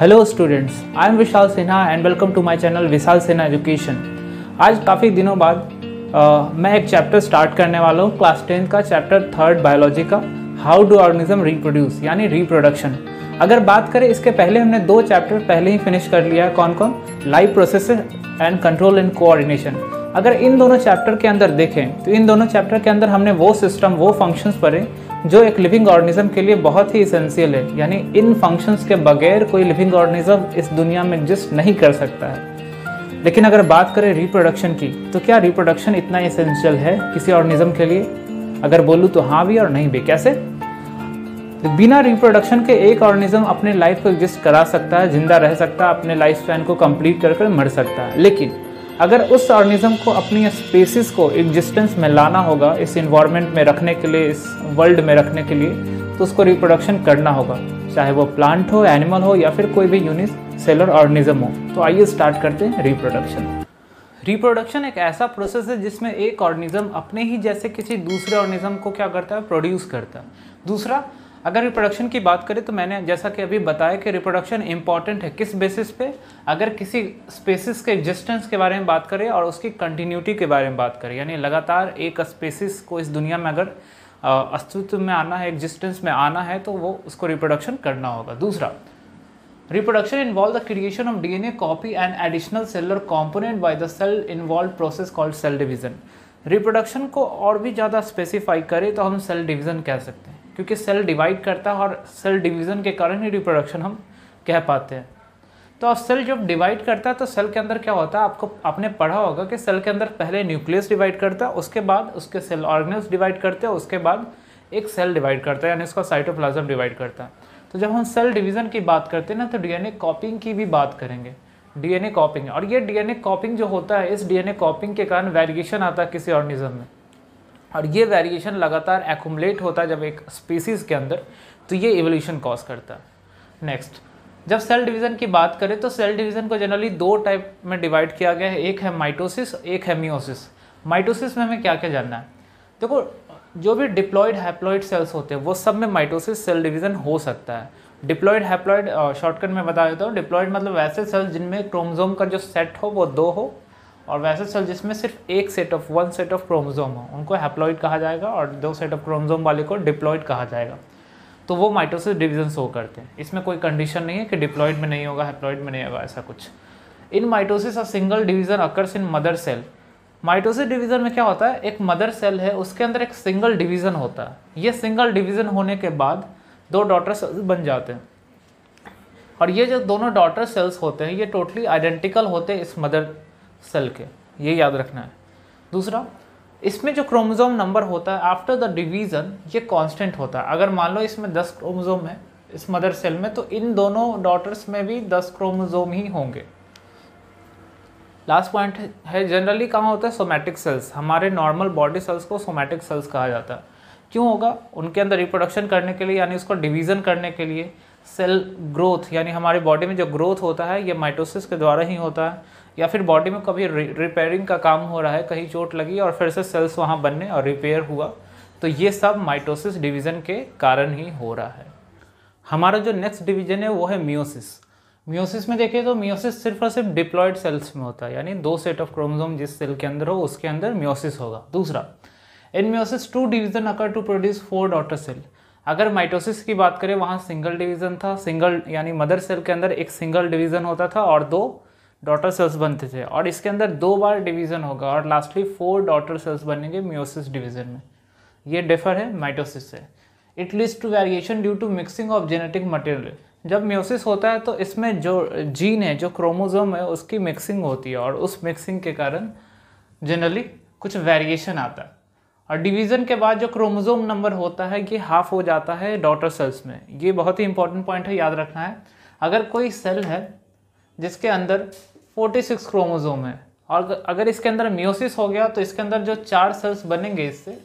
hello students I am Vishal Sinha and welcome to my channel Vishal Sinha education आज काफ़ी दिनों बाद आ, मैं एक चैप्टर स्टार्ट करने वाला हूँ क्लास टेंथ का चैप्टर थर्ड बायोलॉजी का हाउ डू ऑर्गेनिज्म रिप्रोड्यूस यानी रिप्रोडक्शन अगर बात करें इसके पहले हमने दो चैप्टर पहले ही फिनिश कर लिया है कौन कौन life process and control and coordination अगर इन दोनों चैप्टर के अंदर देखें तो इन दोनों चैप्टर के अंदर हमने वो सिस्टम वो फंक्शंस पढ़े जो एक लिविंग ऑर्गेनिज्म के लिए बहुत ही इसेंशियल है यानी इन फंक्शंस के बगैर कोई लिविंग ऑर्गेनिज्म इस दुनिया में एग्जिस्ट नहीं कर सकता है लेकिन अगर बात करें रिप्रोडक्शन की तो क्या रिप्रोडक्शन इतना इसेंशियल है किसी ऑर्गेनिज्म के लिए अगर बोलूँ तो हाँ भी और नहीं भी कैसे तो बिना रिप्रोडक्शन के एक ऑर्गेनिज्म अपने लाइफ को एग्जिस्ट करा सकता है जिंदा रह सकता है अपने लाइफ स्पैन को कंप्लीट कर मर सकता है लेकिन अगर उस ऑर्गेनिज्म को अपनी स्पेसिस को एग्जिस्टेंस में लाना होगा इस इन्वायरमेंट में रखने के लिए इस वर्ल्ड में रखने के लिए तो उसको रिप्रोडक्शन करना होगा चाहे वो प्लांट हो एनिमल हो या फिर कोई भी यूनिस सेलर ऑर्गेनिज्म हो तो आइए स्टार्ट करते हैं रिप्रोडक्शन रिप्रोडक्शन एक ऐसा प्रोसेस है जिसमें एक ऑर्गेनिज्म अपने ही जैसे किसी दूसरे ऑर्गेनिज्म को क्या करता है प्रोड्यूस करता है दूसरा अगर रिप्रोडक्शन की बात करें तो मैंने जैसा कि अभी बताया कि रिप्रोडक्शन इंपॉर्टेंट है किस बेसिस पे अगर किसी स्पेसिस के एग्जिस्टेंस के बारे में बात करें और उसकी कंटिन्यूटी के बारे में बात करें यानी लगातार एक स्पेसिस को इस दुनिया में अगर अस्तित्व में आना है एग्जिस्टेंस में आना है तो वो उसको रिप्रोडक्शन करना होगा दूसरा reproduction involve the creation of DNA copy and additional cellular component by the cell involve process called cell division reproduction को और भी ज़्यादा स्पेसिफाई करें तो हम सेल डिवीज़न कह सकते हैं क्योंकि सेल डिवाइड करता है और सेल डिवीज़न के कारण ही रिप्रोडक्शन हम कह पाते हैं तो अब सेल जब डिवाइड करता है तो सेल के अंदर क्या होता है आपको आपने पढ़ा होगा कि सेल के अंदर पहले न्यूक्लियस डिवाइड करता है उसके बाद उसके सेल ऑर्गेनल्स डिवाइड करते हैं उसके बाद एक सेल डिवाइड करता है यानी उसका साइटोप्लाज्म डिवाइड करता है तो जब हम सेल डिवीज़न की बात करते हैं ना तो डीएनए कॉपिंग की भी बात करेंगे डीएनए कॉपिंग और ये डीएनए कॉपिंग जो होता है इस डीएनए कॉपिंग के कारण वेरिएशन आता है किसी ऑर्गेनिज्म में और ये वेरिएशन लगातार एकूमलेट होता है जब एक स्पीसीज़ के अंदर तो ये एवोल्यूशन कॉज करता है नेक्स्ट जब सेल डिवीज़न की बात करें तो सेल डिवीज़न को जनरली दो टाइप में डिवाइड किया गया है एक है माइटोसिस एक है मियोसिस माइटोसिस में हमें क्या क्या जानना है देखो जो भी डिप्लॉयड हैप्लॉयड सेल्स होते हैं वो सब में माइटोसिस सेल डिवीज़न हो सकता है डिप्लॉयड हैप्लॉयड शॉर्टकट में बता देता हूँ डिप्लॉयड मतलब वैसे सेल्स जिनमें क्रोमजोम का जो सेट हो वो दो हो और वैसे सेल जिसमें सिर्फ एक set of one set of chromosome हो उनको हैप्लॉइड कहा जाएगा और दो सेट ऑफ क्रोमोजोम वाले को डिप्लॉइड कहा जाएगा तो वो माइटोसिस डिवीजन शो करते हैं इसमें कोई कंडीशन नहीं है कि डिप्लॉइड में नहीं होगा हैप्लॉइड में नहीं होगा ऐसा कुछ इन माइटोसिस और single division occurs in mother cell mitosis division में क्या होता है एक मदर सेल है उसके अंदर एक सिंगल डिवीजन होता है ये सिंगल डिवीजन होने के बाद दो डॉटर सेल्स बन जाते हैं और ये जो दोनों डॉटर सेल्स होते हैं ये टोटली आइडेंटिकल होते हैं इस मदर सेल के ये याद रखना है दूसरा इसमें जो क्रोमोजोम नंबर होता है आफ्टर द डिवीज़न ये कांस्टेंट होता है अगर मान लो इसमें दस क्रोमोजोम है इस मदर सेल में तो इन दोनों डॉटर्स में भी दस क्रोमोजोम ही होंगे लास्ट पॉइंट है जनरली कहाँ होता है सोमैटिक सेल्स हमारे नॉर्मल बॉडी सेल्स को सोमैटिक सेल्स कहा जाता है क्यों होगा उनके अंदर रिप्रोडक्शन करने के लिए यानी उसको डिवीज़न करने के लिए सेल ग्रोथ यानी हमारे बॉडी में जो ग्रोथ होता है ये माइटोसिस के द्वारा ही होता है या फिर बॉडी में कभी रिपेयरिंग का काम हो रहा है कहीं चोट लगी और फिर से सेल्स वहाँ बनने और रिपेयर हुआ तो ये सब माइटोसिस डिवीज़न के कारण ही हो रहा है हमारा जो नेक्स्ट डिवीज़न है वो है मियोसिस मियोसिस में देखिए तो मियोसिस सिर्फ और सिर्फ डिप्लॉयड सेल्स में होता है यानी दो सेट ऑफ क्रोमोसोम जिस सेल के अंदर हो उसके अंदर मियोसिस होगा दूसरा in meiosis two division occur to produce four daughter cell अगर माइटोसिस की बात करें वहाँ सिंगल डिवीज़न था सिंगल यानी मदर सेल के अंदर एक सिंगल डिवीज़न होता था और दो डॉटर सेल्स बनते थे और इसके अंदर दो बार डिवीज़न होगा और लास्टली फोर डॉटर सेल्स बनेंगे म्योसिस डिवीज़न में ये डिफर है माइटोसिस से it leads to variation due to mixing of genetic material जब म्योसिस होता है तो इसमें जो जीन है जो क्रोमोजोम है उसकी मिक्सिंग होती है और उस मिक्सिंग के कारण जनरली कुछ वेरिएशन आता है और डिवीज़न के बाद जो क्रोमोजोम नंबर होता है ये हाफ हो जाता है डॉटर सेल्स में ये बहुत ही इंपॉर्टेंट पॉइंट है याद रखना है अगर कोई सेल है जिसके अंदर 46 क्रोमोजोम है और अगर इसके अंदर म्योसिस हो गया तो इसके अंदर जो चार सेल्स बनेंगे इससे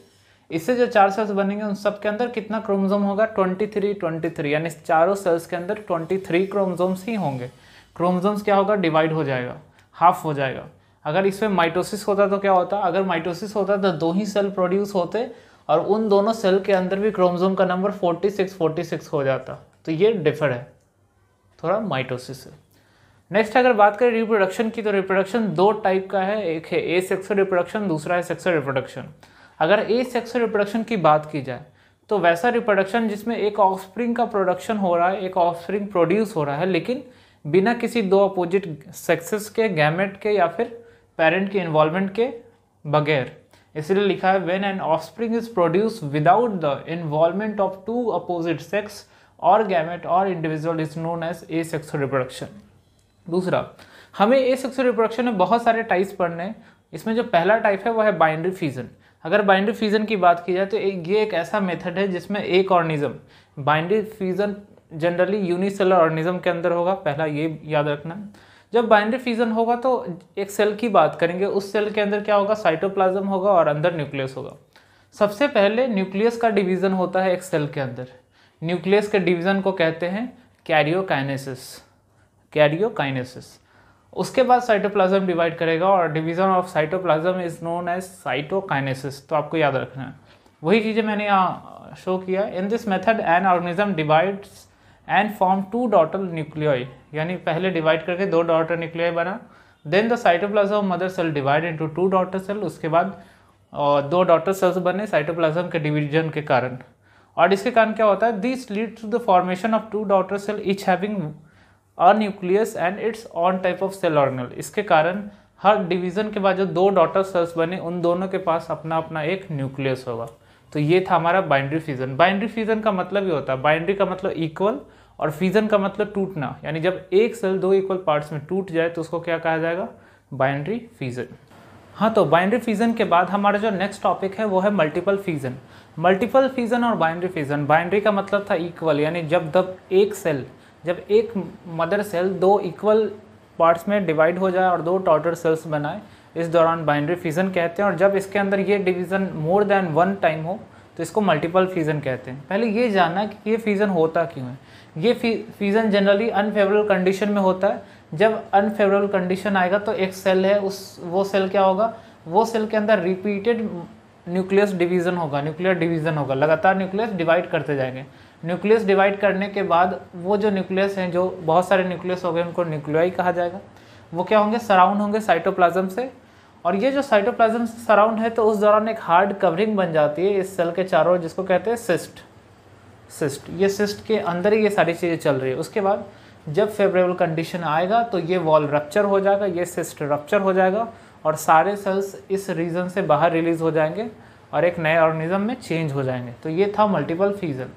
इससे जो चार सेल्स बनेंगे उन सब के अंदर कितना क्रोमोजोम होगा 23 23 यानी चारों सेल्स के अंदर 23 क्रोमोजोम्स ही होंगे क्रोमोजोम्स क्या होगा डिवाइड हो जाएगा हाफ हो जाएगा अगर इसमें माइटोसिस होता तो क्या होता अगर माइटोसिस होता तो दो ही सेल प्रोड्यूस होते और उन दोनों सेल के अंदर भी क्रोमोजोम का नंबर 46 46 हो जाता तो ये डिफर है थोड़ा माइटोसिस है नेक्स्ट अगर बात करें रिप्रोडक्शन की तो रिप्रोडक्शन दो टाइप का है एक है ए सेक्सुअल रिप्रोडक्शन दूसरा है सेक्सुअल रिप्रोडक्शन अगर ए सेक्सुअल रिप्रोडक्शन की बात की जाए तो वैसा रिप्रोडक्शन जिसमें एक ऑफस्प्रिंग का प्रोडक्शन हो रहा है एक ऑफस्प्रिंग प्रोड्यूस हो रहा है लेकिन बिना किसी दो अपोजिट सेक्सेस के गैमेट के या फिर पेरेंट के इन्वॉल्वमेंट के बगैर इसलिए लिखा है when an offspring is produce without the involvement of two opposite sex और गैमेट और individual is known as asexual reproduction दूसरा हमें ए सेक्सुअल रिप्रोडक्शन में बहुत सारे टाइप्स पढ़ने हैं इसमें जो पहला टाइप है वह है बाइंड्री फ्यूजन अगर बाइंड्री फ्यूजन की बात की जाए तो ये एक ऐसा मेथड है जिसमें एक organism binary fusion generally unicellular organism के अंदर होगा पहला ये याद रखना जब बाइनरी फ्यूजन होगा तो एक सेल की बात करेंगे उस सेल के अंदर क्या होगा साइटोप्लाज्म होगा और अंदर न्यूक्लियस होगा सबसे पहले न्यूक्लियस का डिवीज़न होता है एक सेल के अंदर न्यूक्लियस के डिवीज़न को कहते हैं कैरियोकाइनेसिस कैरियोकाइनेसिस उसके बाद साइटोप्लाज्म डिवाइड करेगा और division of cytoplasm is known as cytokinesis तो आपको याद रखना है वही चीज़ें मैंने यहाँ शो किया in this method an organism divides and form two daughter nuclei यानी पहले डिवाइड करके दो डॉटर न्यूक्लियाई बना then the cytoplasm of mother cell divide into two daughter cell उसके बाद और दो डॉटर सेल्स बने साइटोप्लाज्म के डिवीजन के कारण और इसके कारण क्या होता है this lead to the formation of two daughter cell each having a nucleus and its own type of cell organelle इसके कारण हर डिवीजन के बाद जो दो डॉटर सेल्स बने उन दोनों के पास अपना अपना एक न्यूक्लियस होगा तो ये था हमारा बाइंड्री फ्यूजन बाइंड्री फ्यूजन का मतलब ये होता है बाइंड्री का मतलब इक्वल और फीजन का मतलब टूटना यानी जब एक सेल दो इक्वल पार्ट्स में टूट जाए तो उसको क्या कहा जाएगा बाइंड्री फीजन हाँ तो बाइंड्री फीजन के बाद हमारा जो नेक्स्ट टॉपिक है वो है मल्टीपल फीजन मल्टीपल फीजन और बाइंड्री फीजन बाइंड्री का मतलब था इक्वल यानी जब जब एक सेल जब एक मदर सेल दो इक्वल पार्ट्स में डिवाइड हो जाए और दो टॉटर सेल्स बनाए इस दौरान बाइंड्री फीजन कहते हैं और जब इसके अंदर ये division more than one time हो तो इसको मल्टीपल फीजन कहते हैं पहले ये जानना कि ये फीजन होता क्यों है ये फीज़न जनरली अनफेवरेबल कंडीशन में होता है जब अनफेवरेबल कंडीशन आएगा तो एक सेल है उस वो सेल क्या होगा वो सेल के अंदर रिपीटेड न्यूक्लियस डिवीज़न होगा न्यूक्लियर डिवीज़न होगा लगातार न्यूक्लियस डिवाइड करते जाएंगे न्यूक्लियस डिवाइड करने के बाद वो जो न्यूक्लियस हैं जो बहुत सारे न्यूक्लियस हो गए उनको न्यूक्लियाई कहा जाएगा वो क्या होंगे सराउंड होंगे साइटोप्लाज्म से और ये जो साइटोप्लाज्म सराउंड है तो उस दौरान एक हार्ड कवरिंग बन जाती है इस सेल के चारों जिसको कहते हैं सिस्ट सिस्ट ये सिस्ट के अंदर ही ये सारी चीज़ें चल रही है उसके बाद जब फेवरेबल कंडीशन आएगा तो ये वॉल रप्चर हो जाएगा ये सिस्ट रप्चर हो जाएगा और सारे सेल्स इस रीजन से बाहर रिलीज हो जाएंगे और एक नए ऑर्गेनिज्म में चेंज हो जाएंगे तो ये था मल्टीपल फीजन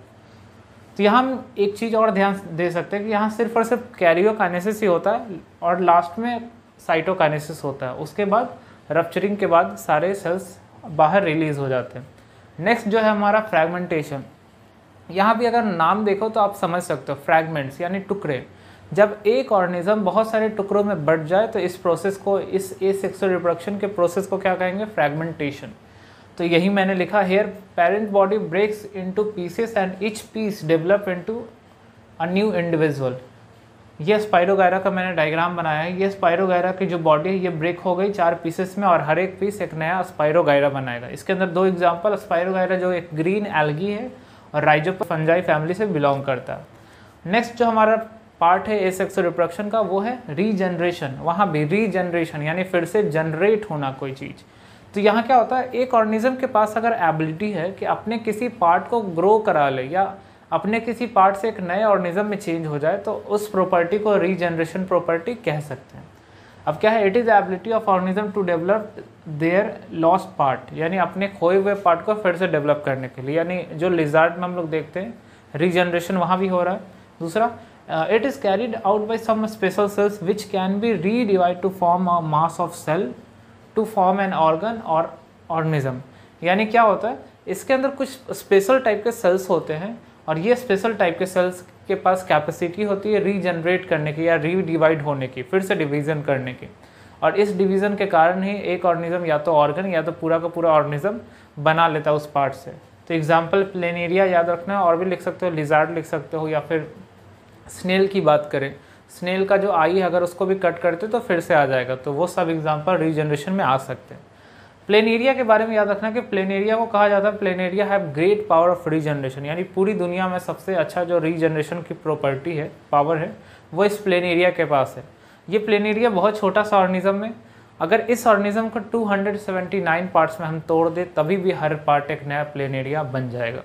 तो यहाँ हम एक चीज़ और ध्यान दे सकते हैं कि यहाँ सिर्फ और सिर्फ कैरियोकाइनेसिस ही होता है और लास्ट में साइटोकाइनेसिस होता है उसके बाद रप्चरिंग के बाद सारे सेल्स बाहर रिलीज़ हो जाते हैं नेक्स्ट जो है हमारा फ्रैगमेंटेशन यहाँ भी अगर नाम देखो तो आप समझ सकते हो फ्रैगमेंट्स यानी टुकड़े जब एक ऑर्गेनिज्म बहुत सारे टुकड़ों में बढ़ जाए तो इस प्रोसेस को इस ए सेक्सुअल रिप्रोडक्शन के प्रोसेस को क्या कहेंगे फ्रैगमेंटेशन तो यही मैंने लिखा here parent body breaks to pieces and each piece develop to a new individual ये स्पायरोगैरा का मैंने डायग्राम बनाया है ये स्पायरोगैरा की जो बॉडी है ये ब्रेक हो गई चार पीसेस में और हर एक पीस एक नया स्पायरोगैरा बनाएगा इसके अंदर दो एग्जाम्पल स्पायरोगैरा जो एक ग्रीन एल्गी है और राइजोप फंजाई फैमिली से बिलोंग करता है नेक्स्ट जो हमारा पार्ट है ए रिप्रोडक्शन का वो है रीजनरेशन वहाँ भी रीजनरेशन यानी फिर से जनरेट होना कोई चीज़ तो यहाँ क्या होता है एक ऑर्गेनिज्म के पास अगर एबिलिटी है कि अपने किसी पार्ट को ग्रो करा ले या अपने किसी पार्ट से एक नए ऑर्गेनिज्म में चेंज हो जाए तो उस प्रॉपर्टी को रीजनरेशन प्रॉपर्टी कह सकते हैं अब क्या है it is ability of organism to develop their lost part यानी अपने खोए हुए पार्ट को फिर से डेवलप करने के लिए यानी जो लिजार्ट में हम लोग देखते हैं रीजनरेशन वहाँ भी हो रहा है दूसरा it is carried out by some special cells which can be redivide to form a mass of cell to form an organ or organism यानी क्या होता है इसके अंदर कुछ स्पेशल टाइप के सेल्स होते हैं और ये स्पेशल टाइप के सेल्स के पास कैपेसिटी होती है रीजनरेट करने की या रीडिवाइड होने की फिर से डिवीज़न करने की और इस डिवीज़न के कारण ही एक ऑर्गेनिज्म या तो ऑर्गन या तो पूरा का पूरा ऑर्गेनिज्म बना लेता है उस पार्ट से तो एग्जाम्पल प्लेनेरिया याद रखना और भी लिख सकते हो लिजार्ड लिख सकते हो या फिर स्नेल की बात करें स्नेल का जो आई है अगर उसको भी कट करते तो फिर से आ जाएगा तो वो सब एग्जाम्पल रीजनरेशन में आ सकते हैं प्लेन एरिया के बारे में याद रखना कि प्लेन एरिया को कहा जाता है planaria have great power of regeneration यानी पूरी दुनिया में सबसे अच्छा जो रीजनरेशन की प्रॉपर्टी है पावर है वो इस प्लेन एरिया के पास है ये प्लेन एरिया बहुत छोटा सा ऑर्गेनिज्म है अगर इस ऑर्गेनिज्म को 279 पार्ट्स में हम तोड़ दें तभी भी हर पार्ट एक नया प्लेन एरिया बन जाएगा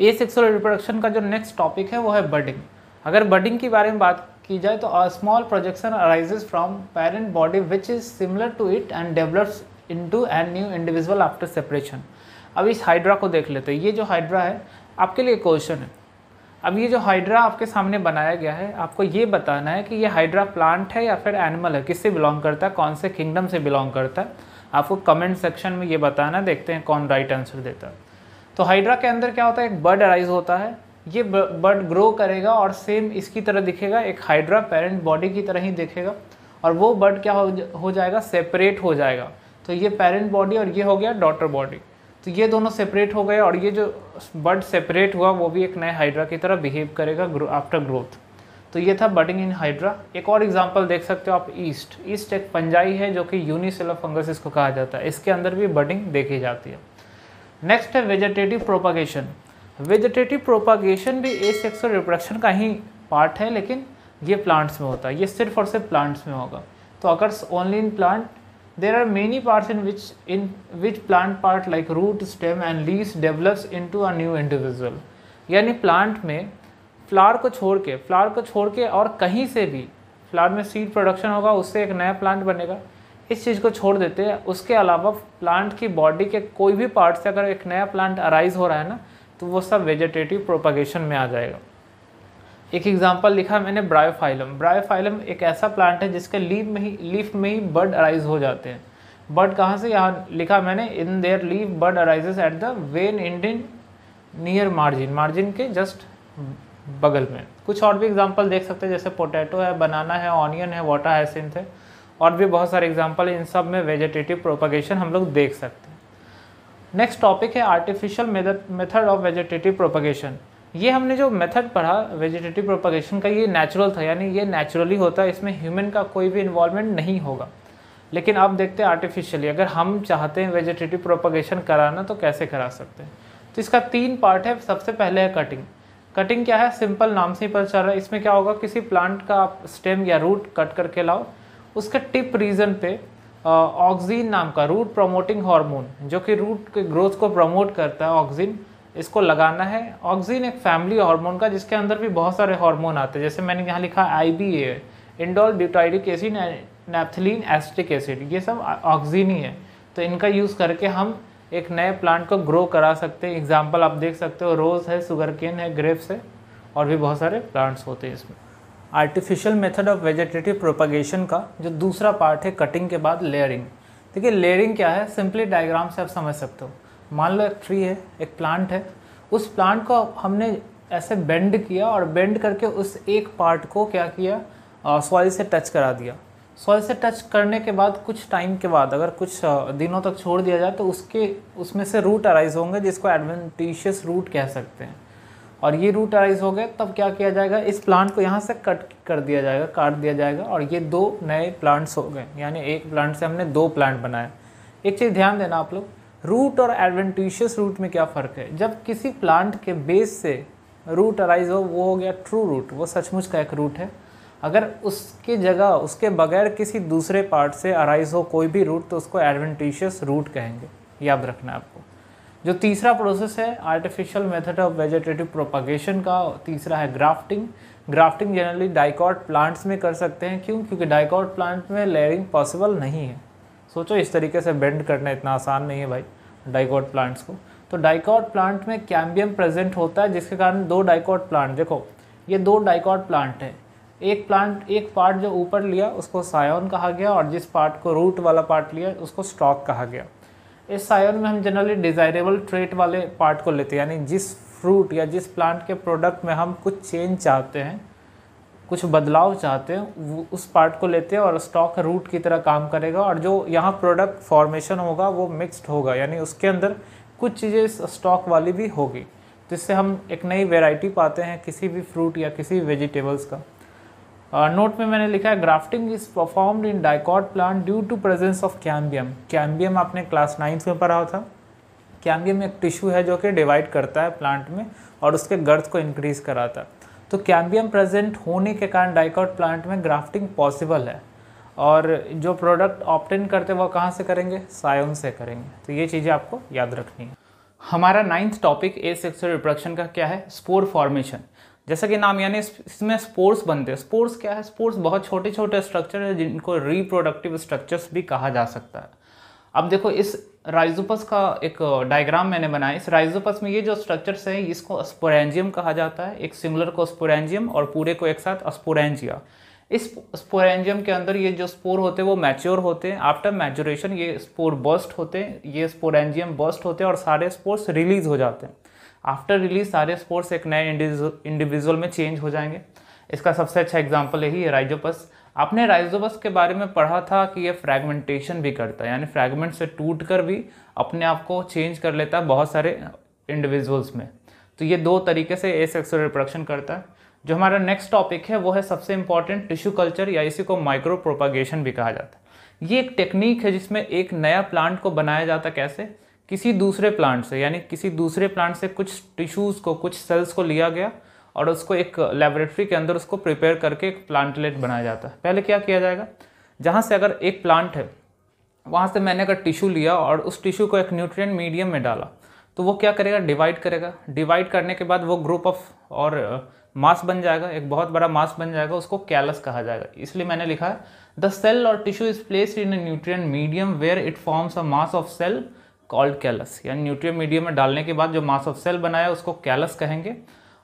ए सेक्सुअल रिप्रोडक्शन का जो नेक्स्ट टॉपिक है वो है बर्डिंग अगर बर्डिंग के बारे में बात की जाए तो small projection arises from parent body which is similar to it and develops to an new individual after separation अब इस हाइड्रा को देख लेते हैं ये जो हाइड्रा है आपके लिए क्वेश्चन है अब ये जो हाइड्रा आपके सामने बनाया गया है आपको ये बताना है कि ये हाइड्रा प्लांट है या फिर एनिमल है किससे बिलोंग करता है कौन से किंगडम से बिलोंग करता है आपको कमेंट सेक्शन में ये बताना देखते हैं कौन राइट आंसर देता है तो हाइड्रा के अंदर क्या होता है एक बर्ड अराइज होता है ये बर्ड ग्रो करेगा और सेम इसकी तरह दिखेगा एक हाइड्रा पेरेंट बॉडी की तरह ही दिखेगा और वो बर्ड क्या हो, हो जाएगा सेपरेट हो जाएगा तो ये पेरेंट बॉडी और ये हो गया डॉटर बॉडी तो ये दोनों सेपरेट हो गए और ये जो बर्ड सेपरेट हुआ वो भी एक नए हाइड्रा की तरह बिहेव करेगा आफ्टर ग्रोथ तो ये था बडिंग इन हाइड्रा एक और एग्जांपल देख सकते हो आप ईस्ट ईस्ट एक पंजाई है जो कि यूनिसेलर फंगस इसको कहा जाता है इसके अंदर भी बडिंग देखी जाती है नेक्स्ट है वेजिटेटिव प्रोपागेशन वेजिटेटिव प्रोपागेशन भी ए सेक्सुअल रिप्रोडक्शन का ही पार्ट है लेकिन ये प्लांट्स में होता है ये सिर्फ और सिर्फ प्लांट्स में होगा तो अगर only in plant there are many parts in which in which plant part like root stem and leaves develops into a new individual यानी प्लांट में फ्लावर को छोड़ के फ्लावर को छोड़ के और कहीं से भी फ्लावर में सीड प्रोडक्शन होगा उससे एक नया प्लांट बनेगा इस चीज़ को छोड़ देते हैं उसके अलावा प्लांट की बॉडी के कोई भी पार्ट से अगर एक नया प्लांट अराइज हो रहा है ना तो वो सब वेजिटेटिव प्रोपागेशन में आ जाएगा एक एग्जांपल लिखा मैंने ब्रायोफाइलम ब्रायोफाइलम एक ऐसा प्लांट है जिसके लीव में ही लीफ में ही बर्ड अराइज हो जाते हैं बर्ड कहाँ से यहाँ लिखा मैंने in their leaf bud arises at the vein ending near margin margin के जस्ट बगल में कुछ और भी एग्जाम्पल देख सकते हैं जैसे पोटैटो है बनाना है ऑनियन है वाटर हाइसिंथ है और भी बहुत सारे एग्जाम्पल इन सब में वेजिटेटिव प्रोपागेशन हम लोग देख सकते हैं नेक्स्ट टॉपिक है artificial method of vegetative propagation ये हमने जो मेथड पढ़ा वेजिटेटिव प्रोपगेशन का ये नेचुरल था यानी ये नेचुरली होता है इसमें ह्यूमन का कोई भी इन्वॉल्वमेंट नहीं होगा लेकिन आप देखते हैं आर्टिफिशियली अगर हम चाहते हैं वेजिटेटिव प्रोपगेशन कराना तो कैसे करा सकते हैं तो इसका तीन पार्ट है सबसे पहले है कटिंग कटिंग क्या है सिंपल नाम से ही पता चल रहा है इसमें क्या होगा किसी प्लांट का आप स्टेम या रूट कट करके लाओ उसके टिप रीजन पे ऑक्सीन नाम का रूट प्रमोटिंग हार्मोन जो कि रूट के ग्रोथ को प्रमोट करता है ऑक्सीन इसको लगाना है ऑक्सीजन एक फैमिली हार्मोन का जिसके अंदर भी बहुत सारे हार्मोन आते हैं जैसे मैंने यहाँ लिखा I B A indole butyric acid naphthalene acetic acid ये सब ऑक्सीजन ही है तो इनका यूज़ करके हम एक नए प्लांट को ग्रो करा सकते हैं एग्जाम्पल आप देख सकते हो रोज़ है सुगर केन है ग्रेप्स है और भी बहुत सारे प्लांट्स होते हैं इसमें artificial method of vegetative propagation का जो दूसरा पार्ट है कटिंग के बाद लेयरिंग देखिए लेयरिंग क्या है सिंपली डायग्राम से आप समझ सकते हो मान लो एक ट्री है एक प्लांट है उस प्लांट को हमने ऐसे बेंड किया और बेंड करके उस एक पार्ट को क्या किया सॉइल से टच करा दिया सॉइल से टच करने के बाद कुछ टाइम के बाद अगर कुछ दिनों तक छोड़ दिया जाए तो उसके उसमें से रूट अराइज होंगे जिसको एडवेंटिशियस रूट कह सकते हैं और ये रूट अराइज हो गए तब क्या किया जाएगा इस प्लांट को यहाँ से कट कर दिया जाएगा काट दिया जाएगा और ये दो नए प्लांट्स हो गए यानी एक प्लांट से हमने दो प्लांट बनाए एक चीज़ ध्यान देना आप लोग रूट और एडवेंटिशियस रूट में क्या फ़र्क है जब किसी प्लांट के बेस से रूट अराइज हो वो हो गया ट्रू रूट वो सचमुच का एक रूट है अगर उसकी जगह उसके बगैर किसी दूसरे पार्ट से अराइज हो कोई भी रूट तो उसको एडवेंटिशियस रूट कहेंगे याद रखना आपको जो तीसरा प्रोसेस है artificial method of vegetative propagation का तीसरा है grafting grafting generally dicot plants में कर सकते हैं क्यों क्योंकि डाइकॉट प्लांट में लेयरिंग पॉसिबल नहीं है सोचो इस तरीके से बेंड करना इतना आसान नहीं है भाई डाइकॉट प्लांट्स को तो डाइकॉट प्लांट में कैम्बियम प्रेजेंट होता है जिसके कारण दो डाइकॉट प्लांट देखो ये दो डाइकॉट प्लांट है एक प्लांट एक पार्ट जो ऊपर लिया उसको सायोन कहा गया और जिस पार्ट को रूट वाला पार्ट लिया उसको स्टॉक कहा गया इस सायोन में हम जनरली डिज़ायरेबल ट्रेट वाले पार्ट को लेते हैं यानी जिस फ्रूट या जिस प्लांट के प्रोडक्ट में हम कुछ चेंज चाहते हैं कुछ बदलाव चाहते हैं उस पार्ट को लेते हैं और स्टॉक रूट की तरह काम करेगा और जो यहाँ प्रोडक्ट फॉर्मेशन होगा वो मिक्स्ड होगा यानी उसके अंदर कुछ चीज़ें स्टॉक वाली भी होगी जिससे हम एक नई वेराइटी पाते हैं किसी भी फ्रूट या किसी वेजिटेबल्स का नोट uh, में मैंने लिखा है grafting is performed in dicot plant due to presence of cambium cambium आपने क्लास नाइन्थ में पढ़ा था कैम्बियम एक टिश्यू है जो कि डिवाइड करता है प्लांट में और उसके गर्थ को इंक्रीज़ कराता है तो कैम्बियम प्रेजेंट होने के कारण डाइकॉट प्लांट में ग्राफ्टिंग पॉसिबल है और जो प्रोडक्ट ऑप्टेन करते हैं वो कहाँ से करेंगे सायोन से करेंगे तो ये चीज़ें आपको याद रखनी है हमारा ninth topic asexual reproduction का क्या है स्पोर फॉर्मेशन जैसा कि नाम यानी इसमें स्पोर्स बनते हैं स्पोर्स क्या है स्पोर्स बहुत छोटे छोटे स्ट्रक्चर है जिनको रिप्रोडक्टिव स्ट्रक्चर्स भी कहा जा सकता है अब देखो इस राइजोपस का एक डायग्राम मैंने बनाया इस राइजोपस में ये जो स्ट्रक्चर्स हैं इसको स्पोरेंजियम कहा जाता है एक सिंगुलर को स्पोरेंजियम और पूरे को एक साथ स्पोरेंजिया इस स्पोरेंजियम के अंदर ये जो स्पोर होते हैं वो मैच्योर होते हैं आफ्टर मैचोरेशन ये स्पोर बस्ट होते हैं ये स्पोरेंजियम बस्ट होते हैं और सारे स्पोर्स रिलीज हो जाते हैं आफ्टर रिलीज सारे स्पोर्स एक नए इंडिविजुअल में चेंज हो जाएंगे इसका सबसे अच्छा एग्जाम्पल यही है राइजोपस आपने राइजोबस के बारे में पढ़ा था कि ये फ्रैगमेंटेशन भी करता है यानी फ्रैगमेंट से टूट कर भी अपने आप को चेंज कर लेता है बहुत सारे इंडिविजुअल्स में तो ये दो तरीके से ए सेक्सुअल रिप्रोडक्शन करता है जो हमारा नेक्स्ट टॉपिक है वो है सबसे इंपॉर्टेंट टिश्यू कल्चर या इसी को माइक्रो प्रोपागेशन भी कहा जाता है ये एक टेक्निक है जिसमें एक नया प्लांट को बनाया जाता है कैसे किसी दूसरे प्लांट से यानी किसी दूसरे प्लांट से कुछ टिश्यूज़ को कुछ सेल्स को लिया गया और उसको एक लेबोरेटरी के अंदर उसको प्रिपेयर करके एक प्लांटलेट बनाया जाता है पहले क्या किया जाएगा जहाँ से अगर एक प्लांट है वहाँ से मैंने अगर टिश्यू लिया और उस टिश्यू को एक न्यूट्रिएंट मीडियम में डाला तो वो क्या करेगा डिवाइड करेगा डिवाइड करने के बाद वो ग्रुप ऑफ और मास बन जाएगा एक बहुत बड़ा मास बन जाएगा उसको कैलस कहा जाएगा इसलिए मैंने लिखा है the cell or tissue is placed in a nutrient medium where it forms a mass of cell called callus यानी न्यूट्रिएंट मीडियम में डालने के बाद जो मास ऑफ सेल बनाया उसको कैलस कहेंगे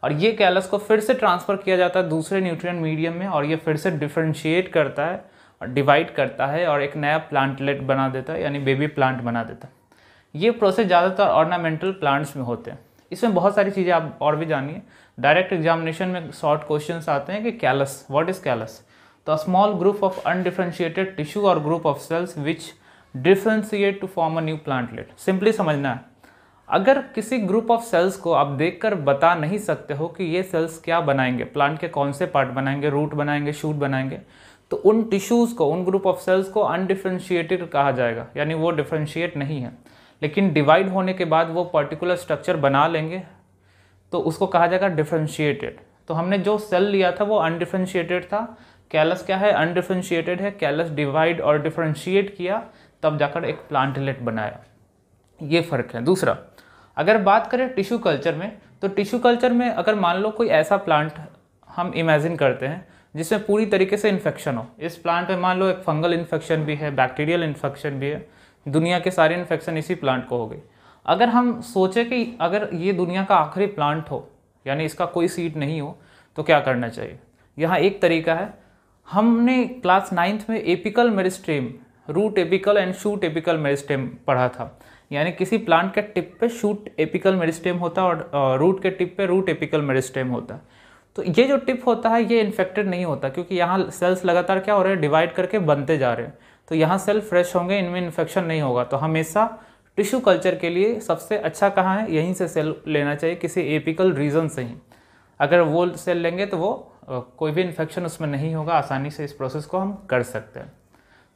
और ये कैलस को फिर से ट्रांसफ़र किया जाता है दूसरे न्यूट्रिएंट मीडियम में और ये फिर से डिफ्रेंशिएट करता है और डिवाइड करता है और एक नया प्लांटलेट बना देता है यानी बेबी प्लांट बना देता है ये प्रोसेस ज़्यादातर ऑर्नामेंटल प्लांट्स में होते हैं इसमें बहुत सारी चीज़ें आप और भी जानिए डायरेक्ट एग्जामिनेशन में शॉर्ट क्वेश्चन आते हैं कि कैलस वॉट इज़ कैलस तो small group of undifferentiated tissue or group of cells which differentiate to form a new plantlet simply समझना है अगर किसी ग्रुप ऑफ सेल्स को आप देखकर बता नहीं सकते हो कि ये सेल्स क्या बनाएंगे प्लांट के कौन से पार्ट बनाएंगे रूट बनाएंगे शूट बनाएंगे तो उन टिश्यूज़ को उन ग्रुप ऑफ सेल्स को अनडिफ्रेंशिएटेड कहा जाएगा यानी वो डिफ्रेंशिएट नहीं है लेकिन डिवाइड होने के बाद वो पर्टिकुलर स्ट्रक्चर बना लेंगे तो उसको कहा जाएगा डिफ्रेंशिएटेड तो हमने जो सेल लिया था वो अनडिफ्रेंशिएटेड था कैलस क्या है अनडिफ्रेंशिएटेड है कैलस डिवाइड और डिफ्रेंशिएट किया तब जाकर एक प्लांटलेट बनाया ये फ़र्क है दूसरा अगर बात करें टिश्यू कल्चर में तो टिश्यू कल्चर में अगर मान लो कोई ऐसा प्लांट हम इमेजिन करते हैं जिसमें पूरी तरीके से इन्फेक्शन हो इस प्लांट में मान लो एक फंगल इन्फेक्शन भी है बैक्टीरियल इन्फेक्शन भी है दुनिया के सारे इन्फेक्शन इसी प्लांट को हो गई अगर हम सोचें कि अगर ये दुनिया का आखिरी प्लांट हो यानी इसका कोई सीड नहीं हो तो क्या करना चाहिए यहाँ एक तरीका है हमने क्लास नाइन्थ में apical meristem root apical and shoot apical meristem पढ़ा था यानी किसी प्लांट के टिप पे शूट एपिकल मेरिस्टेम होता है और रूट के टिप पे रूट एपिकल मेरिस्टेम होता है तो ये जो टिप होता है ये इन्फेक्टेड नहीं होता क्योंकि यहाँ सेल्स लगातार क्या हो रहे हैं डिवाइड करके बनते जा रहे हैं तो यहाँ सेल फ्रेश होंगे इनमें इन्फेक्शन नहीं होगा तो हमेशा टिश्यू कल्चर के लिए सबसे अच्छा कहाँ है यहीं से सेल लेना चाहिए किसी एपिकल रीज़न से ही अगर वो सेल लेंगे तो वो कोई भी इन्फेक्शन उसमें नहीं होगा आसानी से इस प्रोसेस को हम कर सकते हैं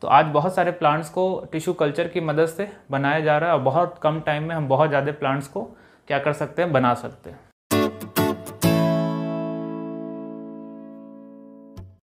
तो आज बहुत सारे प्लांट्स को टिश्यू कल्चर की मदद से बनाया जा रहा है और बहुत कम टाइम में हम बहुत ज़्यादा प्लांट्स को क्या कर सकते हैं बना सकते हैं